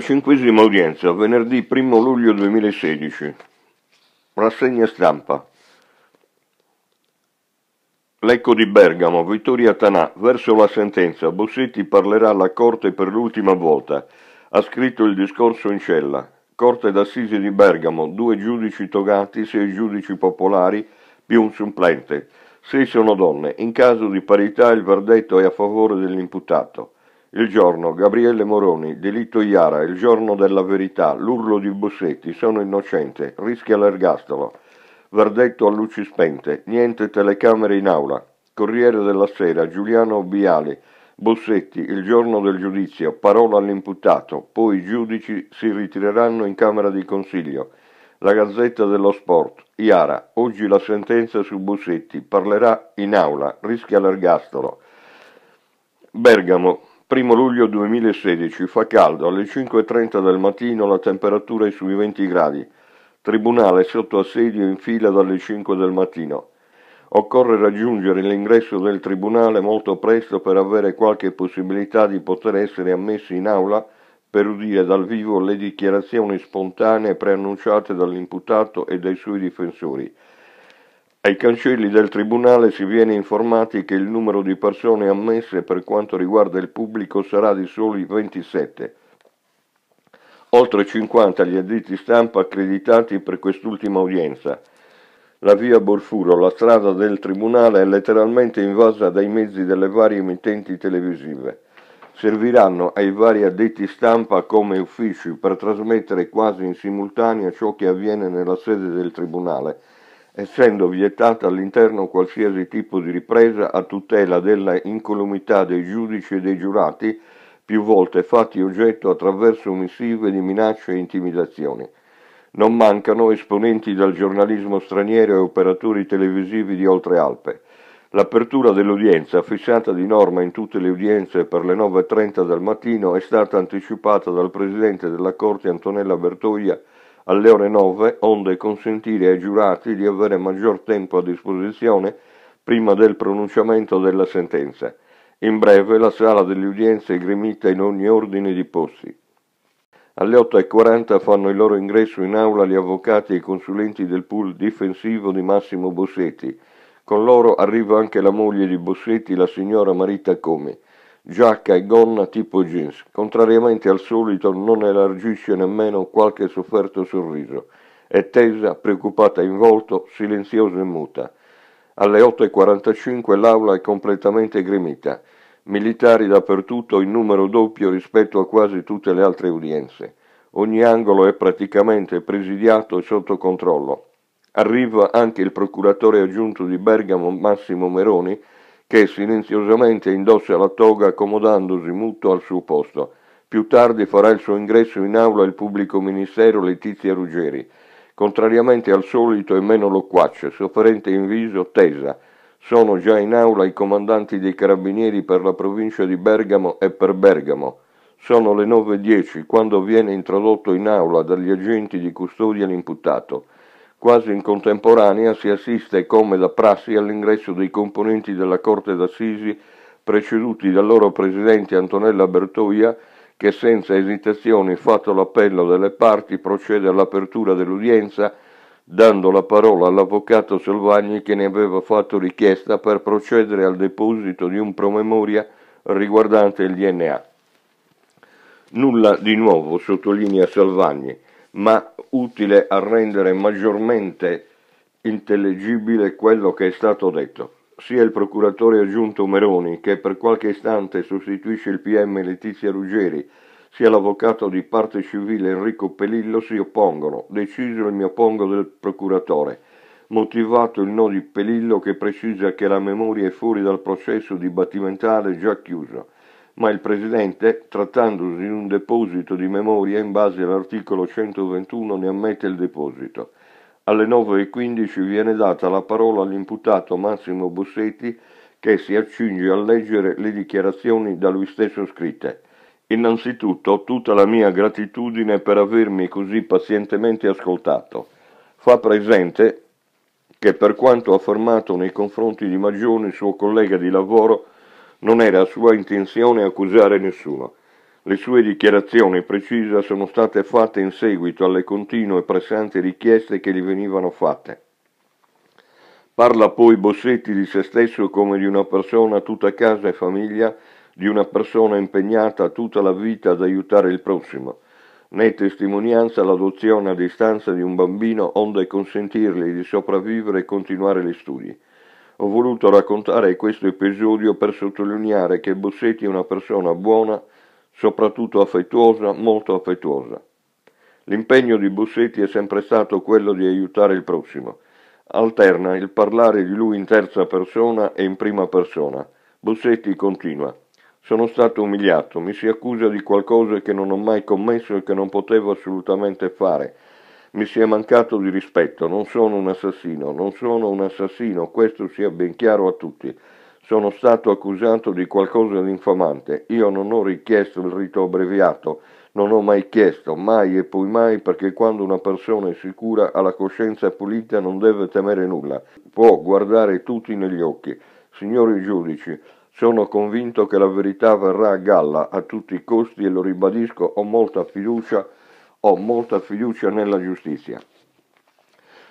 45 udienza, venerdì 1 luglio 2016. Rassegna stampa. L'Ecco di Bergamo, Vittoria Tanà, verso la sentenza, Bossetti parlerà alla Corte per l'ultima volta. Ha scritto il discorso in cella. Corte d'assise di Bergamo, due giudici togati, sei giudici popolari, più un supplente. Sei sono donne. In caso di parità il verdetto è a favore dell'imputato. Il giorno, Gabriele Moroni, delitto Iara, il giorno della verità, l'urlo di Bossetti, sono innocente, rischia l'ergastolo. Verdetto a luci spente, niente telecamere in aula. Corriere della Sera, Giuliano Biali, Bossetti, il giorno del giudizio, parola all'imputato, poi i giudici si ritireranno in Camera di Consiglio. La Gazzetta dello Sport, Iara, oggi la sentenza su Bossetti, parlerà in aula, rischia l'ergastolo. Bergamo, 1 luglio 2016, fa caldo, alle 5.30 del mattino la temperatura è sui 20 gradi, tribunale sotto assedio in fila dalle 5 del mattino. Occorre raggiungere l'ingresso del tribunale molto presto per avere qualche possibilità di poter essere ammessi in aula per udire dal vivo le dichiarazioni spontanee preannunciate dall'imputato e dai suoi difensori ai cancelli del Tribunale si viene informati che il numero di persone ammesse per quanto riguarda il pubblico sarà di soli 27. Oltre 50 gli addetti stampa accreditati per quest'ultima udienza. La via Borfuro, la strada del Tribunale, è letteralmente invasa dai mezzi delle varie emittenti televisive. Serviranno ai vari addetti stampa come uffici per trasmettere quasi in simultanea ciò che avviene nella sede del Tribunale essendo vietata all'interno qualsiasi tipo di ripresa a tutela della incolumità dei giudici e dei giurati, più volte fatti oggetto attraverso missive di minacce e intimidazioni. Non mancano esponenti del giornalismo straniero e operatori televisivi di Oltre Alpe. L'apertura dell'udienza, fissata di norma in tutte le udienze per le 9.30 del mattino, è stata anticipata dal Presidente della Corte Antonella Bertoglia alle ore 9, onde consentire ai giurati di avere maggior tempo a disposizione prima del pronunciamento della sentenza. In breve, la sala delle udienze è gremita in ogni ordine di posti. Alle 8.40 fanno il loro ingresso in aula gli avvocati e i consulenti del pool difensivo di Massimo Bossetti. Con loro arriva anche la moglie di Bossetti, la signora Marita Come giacca e gonna tipo jeans, contrariamente al solito non elargisce nemmeno qualche sofferto sorriso, è tesa, preoccupata in volto, silenziosa e muta. Alle 8.45 l'aula è completamente gremita, militari dappertutto in numero doppio rispetto a quasi tutte le altre udienze. Ogni angolo è praticamente presidiato e sotto controllo. Arriva anche il procuratore aggiunto di Bergamo Massimo Meroni, che silenziosamente indossa la toga accomodandosi muto al suo posto. Più tardi farà il suo ingresso in aula il pubblico ministero Letizia Ruggeri, contrariamente al solito e meno loquace, sofferente in viso, tesa. Sono già in aula i comandanti dei carabinieri per la provincia di Bergamo e per Bergamo. Sono le 9.10 quando viene introdotto in aula dagli agenti di custodia l'imputato. Quasi in contemporanea si assiste, come da prassi, all'ingresso dei componenti della Corte d'Assisi preceduti dal loro presidente Antonella Bertoia, che senza esitazioni, fatto l'appello delle parti, procede all'apertura dell'udienza, dando la parola all'avvocato Salvagni che ne aveva fatto richiesta per procedere al deposito di un promemoria riguardante il DNA. Nulla di nuovo, sottolinea Salvagni ma utile a rendere maggiormente intellegibile quello che è stato detto. Sia il procuratore aggiunto Meroni, che per qualche istante sostituisce il PM Letizia Ruggeri, sia l'avvocato di parte civile Enrico Pelillo si oppongono, deciso il mio pongo del procuratore, motivato il no di Pelillo che precisa che la memoria è fuori dal processo dibattimentale già chiuso ma il Presidente, trattandosi di un deposito di memoria in base all'articolo 121, ne ammette il deposito. Alle 9.15 viene data la parola all'imputato Massimo Bossetti che si accinge a leggere le dichiarazioni da lui stesso scritte. Innanzitutto tutta la mia gratitudine per avermi così pazientemente ascoltato. Fa presente che per quanto affermato nei confronti di Magione, suo collega di lavoro, non era sua intenzione accusare nessuno. Le sue dichiarazioni precise sono state fatte in seguito alle continue e pressanti richieste che gli venivano fatte. Parla poi Bossetti di se stesso come di una persona tutta casa e famiglia, di una persona impegnata tutta la vita ad aiutare il prossimo. Né testimonianza l'adozione a distanza di un bambino onde consentirgli di sopravvivere e continuare gli studi. Ho voluto raccontare questo episodio per sottolineare che Bossetti è una persona buona, soprattutto affettuosa, molto affettuosa. L'impegno di Bossetti è sempre stato quello di aiutare il prossimo. Alterna il parlare di lui in terza persona e in prima persona. Bossetti continua. Sono stato umiliato, mi si accusa di qualcosa che non ho mai commesso e che non potevo assolutamente fare mi si è mancato di rispetto, non sono un assassino, non sono un assassino, questo sia ben chiaro a tutti. Sono stato accusato di qualcosa di infamante, io non ho richiesto il rito abbreviato, non ho mai chiesto, mai e poi mai, perché quando una persona è sicura ha la coscienza pulita non deve temere nulla, può guardare tutti negli occhi. Signori giudici, sono convinto che la verità verrà a galla a tutti i costi e lo ribadisco, ho molta fiducia ho molta fiducia nella giustizia.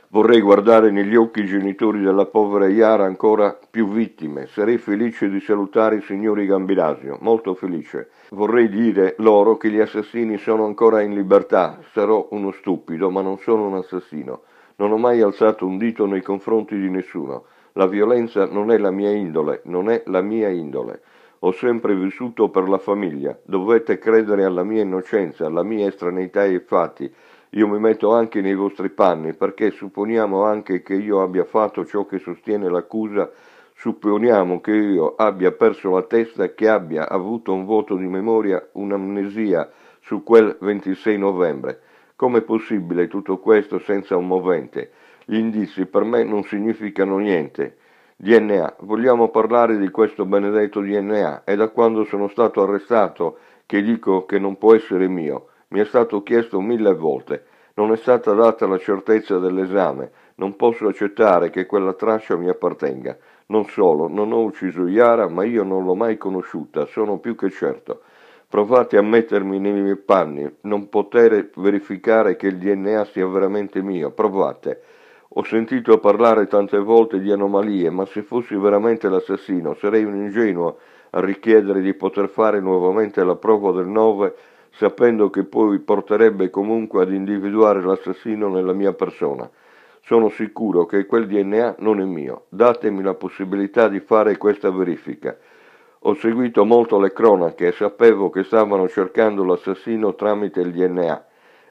Vorrei guardare negli occhi i genitori della povera Iara ancora più vittime. Sarei felice di salutare i signori Gambirasio, molto felice. Vorrei dire loro che gli assassini sono ancora in libertà. Sarò uno stupido, ma non sono un assassino. Non ho mai alzato un dito nei confronti di nessuno. La violenza non è la mia indole, non è la mia indole. Ho sempre vissuto per la famiglia, dovete credere alla mia innocenza, alla mia estraneità ai fatti. Io mi metto anche nei vostri panni, perché supponiamo anche che io abbia fatto ciò che sostiene l'accusa, supponiamo che io abbia perso la testa, che abbia avuto un voto di memoria, un'amnesia su quel 26 novembre. Com'è possibile tutto questo senza un movente? Gli indizi per me non significano niente. DNA, vogliamo parlare di questo benedetto DNA. È da quando sono stato arrestato che dico che non può essere mio. Mi è stato chiesto mille volte. Non è stata data la certezza dell'esame. Non posso accettare che quella traccia mi appartenga. Non solo, non ho ucciso Iara, ma io non l'ho mai conosciuta, sono più che certo. Provate a mettermi nei miei panni, non poter verificare che il DNA sia veramente mio, provate. Ho sentito parlare tante volte di anomalie, ma se fossi veramente l'assassino sarei un ingenuo a richiedere di poter fare nuovamente la prova del 9 sapendo che poi porterebbe comunque ad individuare l'assassino nella mia persona. Sono sicuro che quel DNA non è mio. Datemi la possibilità di fare questa verifica. Ho seguito molto le cronache e sapevo che stavano cercando l'assassino tramite il DNA.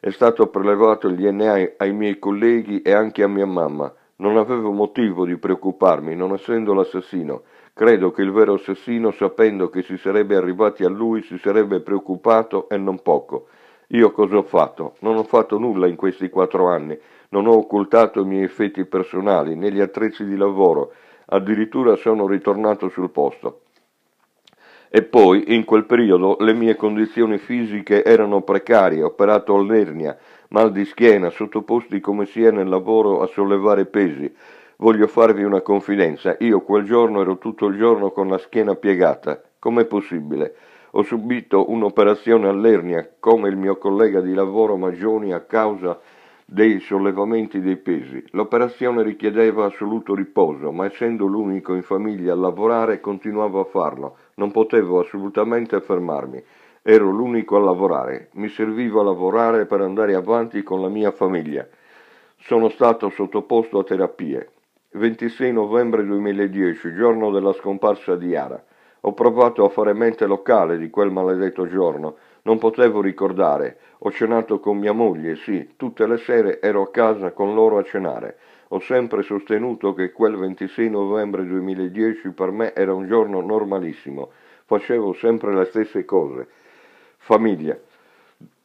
È stato prelevato il DNA ai miei colleghi e anche a mia mamma. Non avevo motivo di preoccuparmi, non essendo l'assassino. Credo che il vero assassino, sapendo che si sarebbe arrivati a lui, si sarebbe preoccupato e non poco. Io cosa ho fatto? Non ho fatto nulla in questi quattro anni. Non ho occultato i miei effetti personali, né gli attrezzi di lavoro. Addirittura sono ritornato sul posto. E poi, in quel periodo, le mie condizioni fisiche erano precarie, operato all'ernia, mal di schiena, sottoposti come si è nel lavoro a sollevare pesi. Voglio farvi una confidenza, io quel giorno ero tutto il giorno con la schiena piegata. Com'è possibile? Ho subito un'operazione all'ernia, come il mio collega di lavoro Magioni, a causa di dei sollevamenti dei pesi. L'operazione richiedeva assoluto riposo, ma essendo l'unico in famiglia a lavorare continuavo a farlo, non potevo assolutamente fermarmi. Ero l'unico a lavorare, mi serviva lavorare per andare avanti con la mia famiglia. Sono stato sottoposto a terapie. 26 novembre 2010, giorno della scomparsa di Ara. Ho provato a fare mente locale di quel maledetto giorno, non potevo ricordare. Ho cenato con mia moglie, sì, tutte le sere ero a casa con loro a cenare. Ho sempre sostenuto che quel 26 novembre 2010 per me era un giorno normalissimo. Facevo sempre le stesse cose. Famiglia.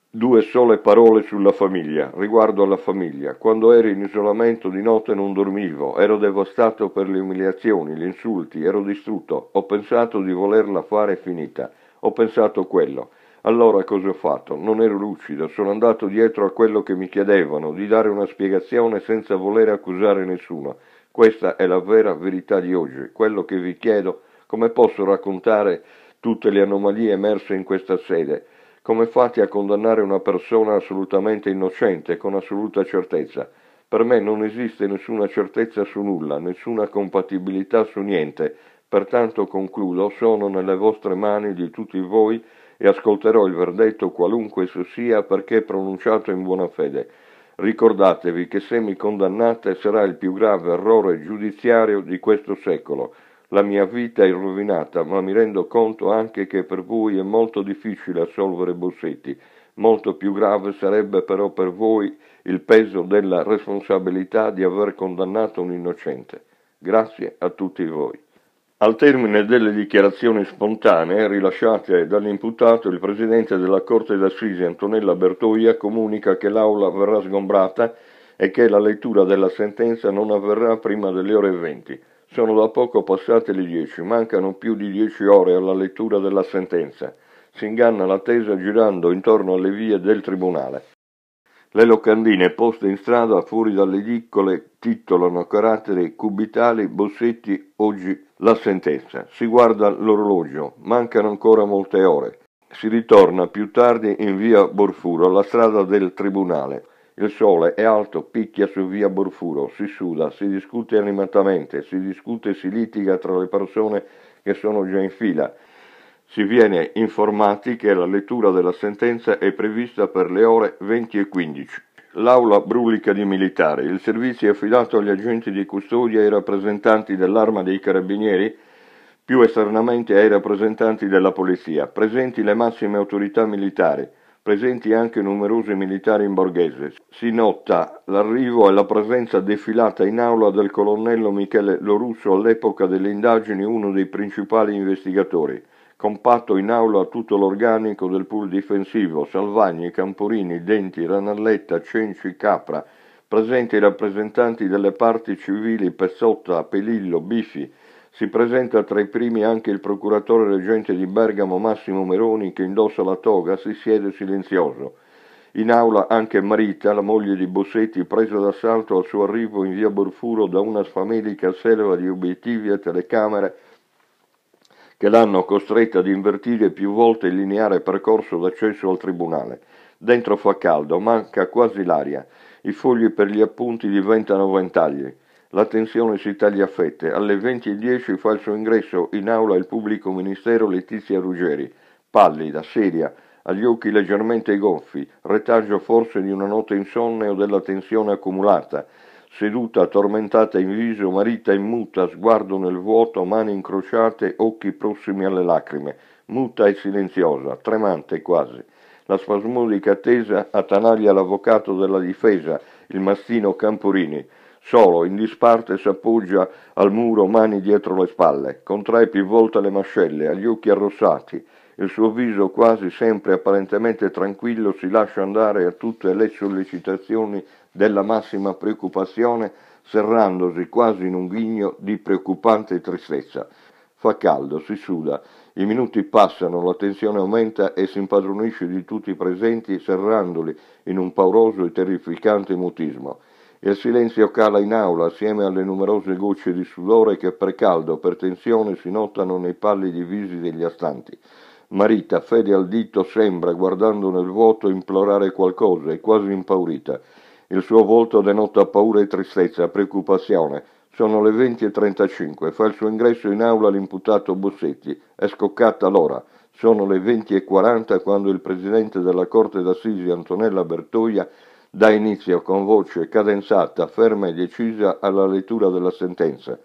Due sole parole sulla famiglia, riguardo alla famiglia. Quando ero in isolamento di notte non dormivo, ero devastato per le umiliazioni, gli insulti, ero distrutto. Ho pensato di volerla fare finita. Ho pensato quello. Allora cosa ho fatto? Non ero lucido, sono andato dietro a quello che mi chiedevano, di dare una spiegazione senza voler accusare nessuno. Questa è la vera verità di oggi. Quello che vi chiedo, come posso raccontare tutte le anomalie emerse in questa sede? Come fate a condannare una persona assolutamente innocente, con assoluta certezza? Per me non esiste nessuna certezza su nulla, nessuna compatibilità su niente. Pertanto concludo, sono nelle vostre mani di tutti voi e ascolterò il verdetto qualunque esso sia perché pronunciato in buona fede. Ricordatevi che se mi condannate sarà il più grave errore giudiziario di questo secolo. La mia vita è rovinata, ma mi rendo conto anche che per voi è molto difficile assolvere Bossetti. Molto più grave sarebbe però per voi il peso della responsabilità di aver condannato un innocente. Grazie a tutti voi. Al termine delle dichiarazioni spontanee rilasciate dall'imputato, il presidente della Corte d'Assise Antonella Bertoia comunica che l'aula verrà sgombrata e che la lettura della sentenza non avverrà prima delle ore 20. Sono da poco passate le 10, mancano più di 10 ore alla lettura della sentenza. Si inganna l'attesa girando intorno alle vie del tribunale. Le locandine poste in strada fuori dalle edicole titolano a caratteri cubitali Bossetti oggi la sentenza. Si guarda l'orologio, mancano ancora molte ore. Si ritorna più tardi in via Borfuro, la strada del tribunale. Il sole è alto, picchia su via Borfuro, si suda, si discute animatamente, si discute e si litiga tra le persone che sono già in fila. Si viene informati che la lettura della sentenza è prevista per le ore 20 e 15. L'aula brulica di militari. Il servizio è affidato agli agenti di custodia e ai rappresentanti dell'arma dei carabinieri, più esternamente ai rappresentanti della polizia. Presenti le massime autorità militari, presenti anche numerosi militari in borghese. Si nota l'arrivo e la presenza defilata in aula del colonnello Michele Lorusso all'epoca delle indagini, uno dei principali investigatori compatto in aula tutto l'organico del pool difensivo, Salvagni, Camporini, Denti, Ranalletta, Cenci, Capra, presenti i rappresentanti delle parti civili Pezzotta, Pelillo, Bifi, si presenta tra i primi anche il procuratore reggente di Bergamo Massimo Meroni che indossa la toga, si siede silenzioso. In aula anche Marita, la moglie di Bossetti, presa d'assalto al suo arrivo in via Borfuro da una famelica selva di obiettivi e telecamere che l'hanno costretta ad invertire più volte il lineare percorso d'accesso al tribunale. Dentro fa caldo, manca quasi l'aria, i fogli per gli appunti diventano ventagli. La tensione si taglia a fette. Alle 20.10 fa il suo ingresso in aula il pubblico ministero Letizia Ruggeri, pallida, seria, agli occhi leggermente gonfi, retaggio forse di una notte insonne o della tensione accumulata, seduta tormentata in viso, marita immuta, sguardo nel vuoto, mani incrociate, occhi prossimi alle lacrime, muta e silenziosa, tremante quasi. La spasmodica attesa attanaglia l'avvocato della difesa, il mastino Camporini. Solo, in disparte, s'appoggia al muro, mani dietro le spalle, contrae più volte le mascelle, ha gli occhi arrossati, il suo viso quasi sempre apparentemente tranquillo si lascia andare a tutte le sollecitazioni della massima preoccupazione, serrandosi quasi in un ghigno di preoccupante tristezza. Fa caldo, si suda, i minuti passano, la tensione aumenta e si impadronisce di tutti i presenti, serrandoli in un pauroso e terrificante mutismo. Il silenzio cala in aula assieme alle numerose gocce di sudore che per caldo, per tensione si notano nei pallidi visi degli astanti. Marita, fede al dito, sembra, guardando nel vuoto, implorare qualcosa, è quasi impaurita. Il suo volto denota paura e tristezza, preoccupazione. Sono le 20.35, fa il suo ingresso in aula l'imputato Bossetti, è scoccata l'ora. Sono le 20.40 quando il presidente della Corte d'Assisi Antonella Bertoia dà inizio con voce cadenzata, ferma e decisa alla lettura della sentenza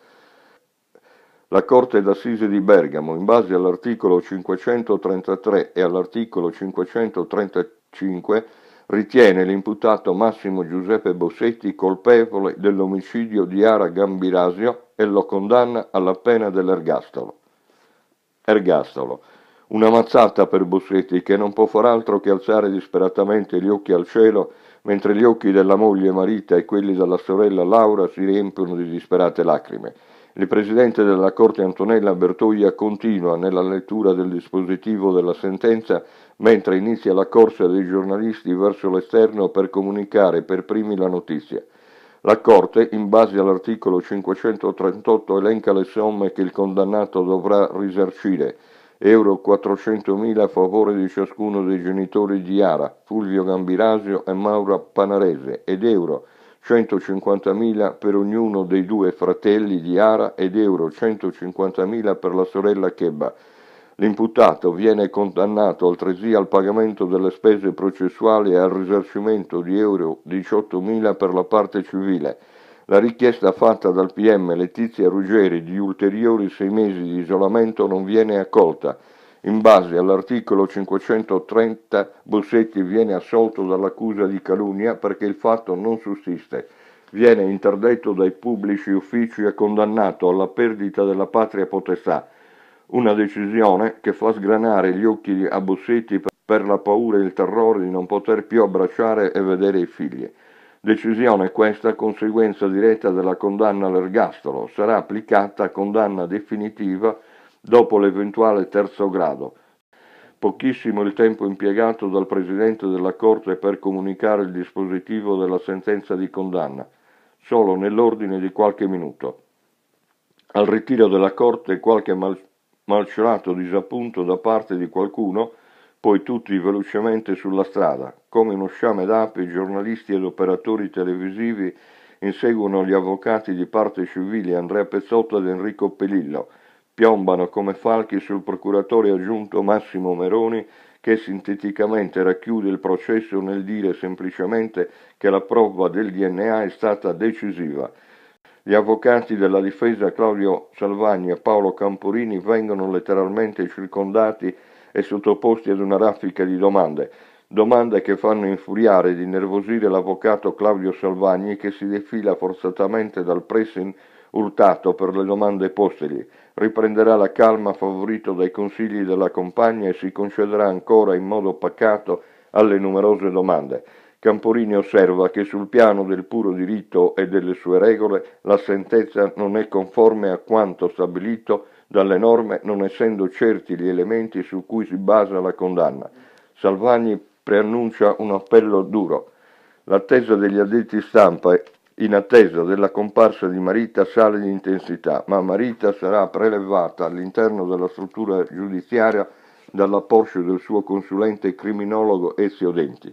la Corte d'Assise di Bergamo, in base all'articolo 533 e all'articolo 535, ritiene l'imputato Massimo Giuseppe Bossetti colpevole dell'omicidio di Ara Gambirasio e lo condanna alla pena dell'ergastolo. Ergastolo. Una mazzata per Bossetti che non può far altro che alzare disperatamente gli occhi al cielo mentre gli occhi della moglie Marita e quelli della sorella Laura si riempiono di disperate lacrime. Il Presidente della Corte Antonella Bertoia continua nella lettura del dispositivo della sentenza mentre inizia la corsa dei giornalisti verso l'esterno per comunicare per primi la notizia. La Corte, in base all'articolo 538, elenca le somme che il condannato dovrà risarcire. Euro 400.000 a favore di ciascuno dei genitori di Ara, Fulvio Gambirasio e Maura Panarese, ed euro 150.000 per ognuno dei due fratelli di Ara ed euro 150.000 per la sorella Cheba. L'imputato viene condannato altresì al pagamento delle spese processuali e al risarcimento di euro 18.000 per la parte civile. La richiesta fatta dal PM Letizia Ruggeri di ulteriori sei mesi di isolamento non viene accolta. In base all'articolo 530 Bossetti viene assolto dall'accusa di calunnia perché il fatto non sussiste. Viene interdetto dai pubblici uffici e condannato alla perdita della patria potestà. Una decisione che fa sgranare gli occhi a Bossetti per la paura e il terrore di non poter più abbracciare e vedere i figli. Decisione questa, conseguenza diretta della condanna all'ergastolo, sarà applicata condanna definitiva dopo l'eventuale terzo grado. Pochissimo il tempo impiegato dal Presidente della Corte per comunicare il dispositivo della sentenza di condanna, solo nell'ordine di qualche minuto. Al ritiro della Corte qualche mal- malciolato disappunto da parte di qualcuno, poi tutti velocemente sulla strada. Come uno sciame d'api, giornalisti ed operatori televisivi inseguono gli avvocati di parte civile Andrea Pezzotta ed Enrico Pelillo – Piombano come falchi sul procuratore aggiunto Massimo Meroni che sinteticamente racchiude il processo nel dire semplicemente che la prova del DNA è stata decisiva. Gli avvocati della difesa Claudio Salvagni e Paolo Campurini vengono letteralmente circondati e sottoposti ad una raffica di domande, domande che fanno infuriare ed innervosire l'avvocato Claudio Salvagni che si defila forzatamente dal pressing urtato per le domande postegli riprenderà la calma favorito dai consigli della compagna e si concederà ancora in modo pacato alle numerose domande. Camporini osserva che sul piano del puro diritto e delle sue regole la sentenza non è conforme a quanto stabilito dalle norme non essendo certi gli elementi su cui si basa la condanna. Salvagni preannuncia un appello duro. L'attesa degli addetti stampa in attesa della comparsa di Marita sale di intensità, ma Marita sarà prelevata all'interno della struttura giudiziaria dall'apporto del suo consulente criminologo Ezio Denti.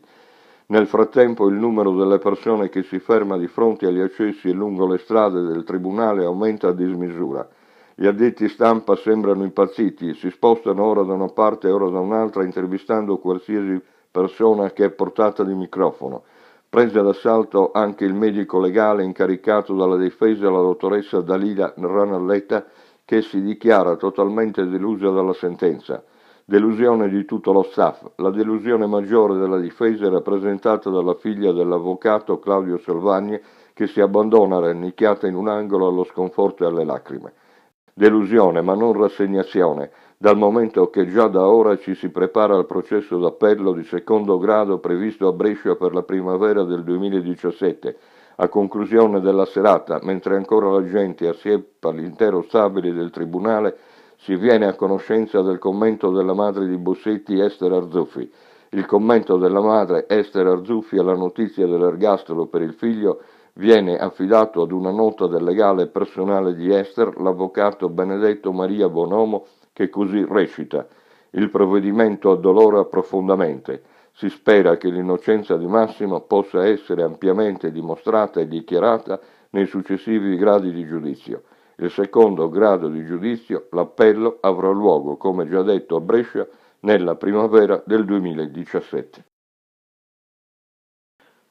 Nel frattempo il numero delle persone che si ferma di fronte agli accessi e lungo le strade del tribunale aumenta a dismisura. Gli addetti stampa sembrano impazziti, e si spostano ora da una parte e ora da un'altra intervistando qualsiasi persona che è portata di microfono. Prese d'assalto anche il medico legale incaricato dalla difesa, la dottoressa Dalila Ranalletta, che si dichiara totalmente delusa dalla sentenza. Delusione di tutto lo staff. La delusione maggiore della difesa è rappresentata dalla figlia dell'avvocato Claudio Salvagni, che si abbandona rannicchiata in un angolo allo sconforto e alle lacrime. Delusione, ma non rassegnazione dal momento che già da ora ci si prepara al processo d'appello di secondo grado previsto a Brescia per la primavera del 2017, a conclusione della serata, mentre ancora la gente assieppa l'intero stabile del Tribunale, si viene a conoscenza del commento della madre di Bossetti, Esther Arzuffi. Il commento della madre, Esther Arzuffi, alla notizia dell'ergastolo per il figlio viene affidato ad una nota del legale personale di Esther, l'avvocato Benedetto Maria Bonomo, che così recita Il provvedimento addolora profondamente. Si spera che l'innocenza di Massimo possa essere ampiamente dimostrata e dichiarata nei successivi gradi di giudizio. Il secondo grado di giudizio, l'appello, avrà luogo, come già detto, a Brescia nella primavera del 2017.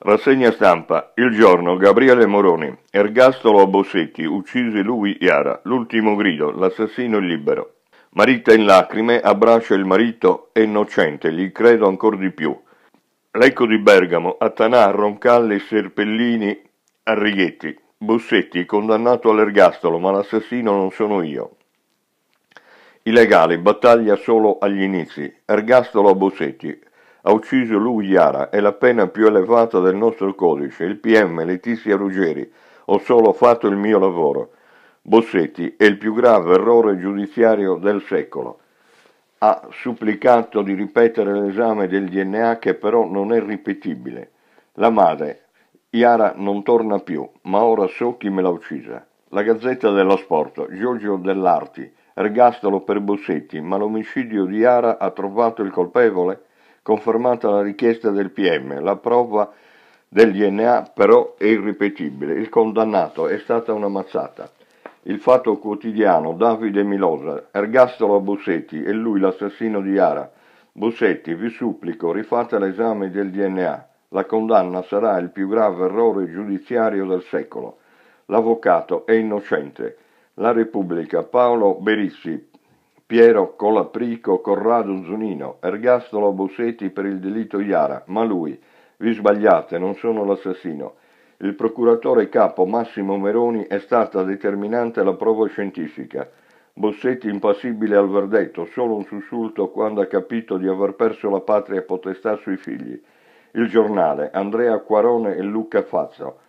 Rassegna stampa. Il giorno Gabriele Moroni. Ergastolo Bossetti. Uccise lui Iara. L'ultimo grido. L'assassino libero. Marita in lacrime abbraccia il marito e innocente, gli credo ancora di più. L'Ecco di Bergamo, Attanà, Roncalli, Serpellini, Arrighetti. Bussetti, condannato all'ergastolo, ma l'assassino non sono io. I legali, battaglia solo agli inizi. Ergastolo a Bussetti. Ha ucciso lui Iara, è la pena più elevata del nostro codice. Il PM, Letizia Ruggeri. Ho solo fatto il mio lavoro. Bossetti è il più grave errore giudiziario del secolo. Ha supplicato di ripetere l'esame del DNA che però non è ripetibile. La madre, Iara non torna più, ma ora so chi me l'ha uccisa. La Gazzetta dello Sport, Giorgio Dell'Arti, ergastolo per Bossetti, ma l'omicidio di Iara ha trovato il colpevole? Confermata la richiesta del PM, la prova del DNA però è irripetibile. Il condannato è stata una mazzata. Il Fatto Quotidiano, Davide Milosa, ergastolo a Bussetti e lui l'assassino di Ara. Bussetti, vi supplico, rifate l'esame del DNA. La condanna sarà il più grave errore giudiziario del secolo. L'avvocato è innocente. La Repubblica, Paolo Berissi, Piero Colaprico Corrado Zunino, ergastolo a Bussetti per il delitto Iara, ma lui, vi sbagliate, non sono l'assassino il procuratore capo Massimo Meroni è stata determinante la prova scientifica. Bossetti impassibile al verdetto, solo un sussulto quando ha capito di aver perso la patria potestà sui figli. Il giornale, Andrea Quarone e Luca Fazzo.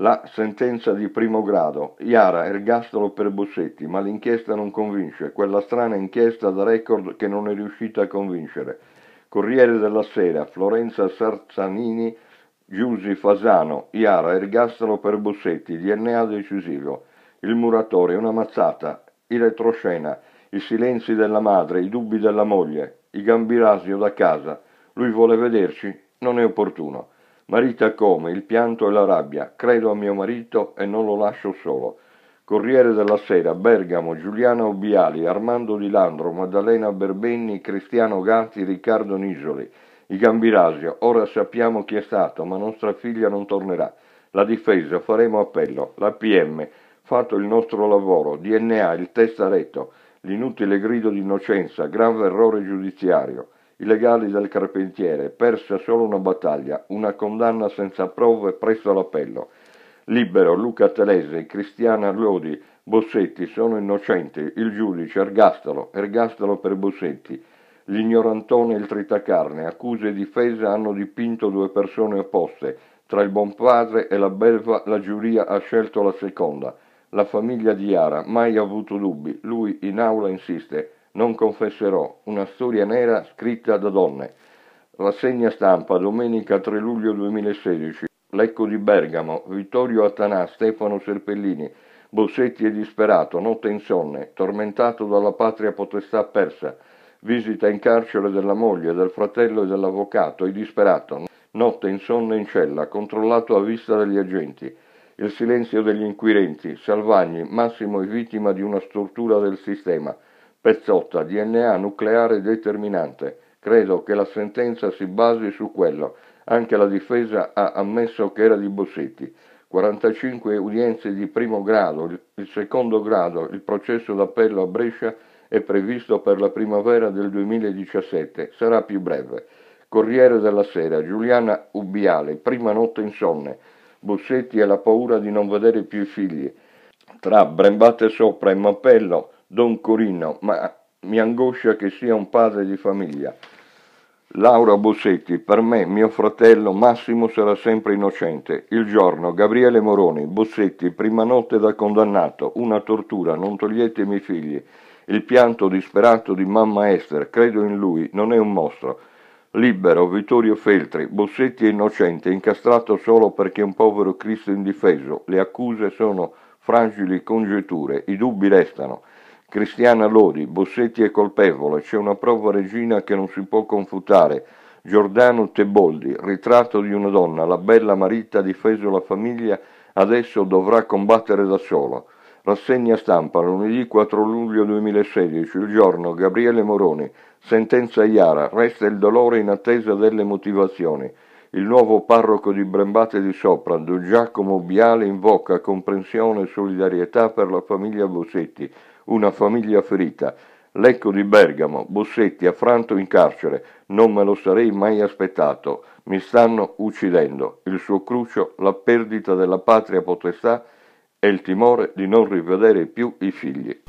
La sentenza di primo grado, Iara, ergastolo per Bossetti, ma l'inchiesta non convince, quella strana inchiesta da record che non è riuscita a convincere. Corriere della Sera, Florenza Sarzanini, Giusi Fasano, Iara, ergastolo per Bossetti, DNA decisivo, il muratore, una mazzata, il retroscena, i silenzi della madre, i dubbi della moglie, i gambirasio da casa, lui vuole vederci, non è opportuno. Marita come, il pianto e la rabbia, credo a mio marito e non lo lascio solo. Corriere della Sera, Bergamo, Giuliana Ubiali, Armando Di Landro, Maddalena Berbenni, Cristiano Gatti, Riccardo Nisoli. I Gambirasio, ora sappiamo chi è stato, ma nostra figlia non tornerà. La difesa, faremo appello. La PM, fatto il nostro lavoro. DNA, il testaretto. L'inutile grido di innocenza, grave errore giudiziario. I legali del carpentiere, persa solo una battaglia, una condanna senza prove presso l'appello. Libero, Luca Telese, Cristiana Lodi, Bossetti sono innocenti, il giudice, ergastolo, ergastolo per Bossetti. L'ignorantone e il tritacarne, accuse e difesa hanno dipinto due persone opposte. Tra il buon padre e la belva la giuria ha scelto la seconda. La famiglia di Ara mai ha avuto dubbi. Lui in aula insiste. Non confesserò. Una storia nera scritta da donne. Rassegna stampa domenica 3 luglio 2016. Lecco di Bergamo. Vittorio Atanà, Stefano Serpellini. Bossetti è disperato, notte insonne, tormentato dalla patria potestà persa visita in carcere della moglie, del fratello e dell'avvocato, è disperato, notte insonne in cella, controllato a vista dagli agenti, il silenzio degli inquirenti, Salvagni, Massimo è vittima di una struttura del sistema, Pezzotta, DNA nucleare determinante, credo che la sentenza si basi su quello, anche la difesa ha ammesso che era di Bossetti. 45 udienze di primo grado, il secondo grado, il processo d'appello a Brescia è previsto per la primavera del 2017, sarà più breve. Corriere della Sera, Giuliana Ubiale, prima notte insonne, Bossetti e la paura di non vedere più i figli, tra Brembate Sopra e Mappello, Don Corino, ma mi angoscia che sia un padre di famiglia. Laura Bossetti, per me, mio fratello Massimo sarà sempre innocente. Il giorno, Gabriele Moroni, Bossetti, prima notte da condannato, una tortura, non toglietemi i figli. Il pianto disperato di mamma Esther, credo in lui, non è un mostro. Libero, Vittorio Feltri, Bossetti è innocente, incastrato solo perché è un povero Cristo indifeso. Le accuse sono fragili congetture, i dubbi restano. Cristiana Lodi, Bossetti è colpevole, c'è una prova regina che non si può confutare. Giordano Teboldi, ritratto di una donna, la bella marita, difeso la famiglia, adesso dovrà combattere da solo. Rassegna stampa lunedì 4 luglio 2016, il giorno Gabriele Moroni, sentenza Iara, resta il dolore in attesa delle motivazioni. Il nuovo parroco di Brembate di Sopra, Don Giacomo Biale, invoca comprensione e solidarietà per la famiglia Bossetti, una famiglia ferita. Lecco di Bergamo, Bossetti affranto in carcere, non me lo sarei mai aspettato, mi stanno uccidendo. Il suo crucio, la perdita della patria potestà e il timore di non rivedere più i figli.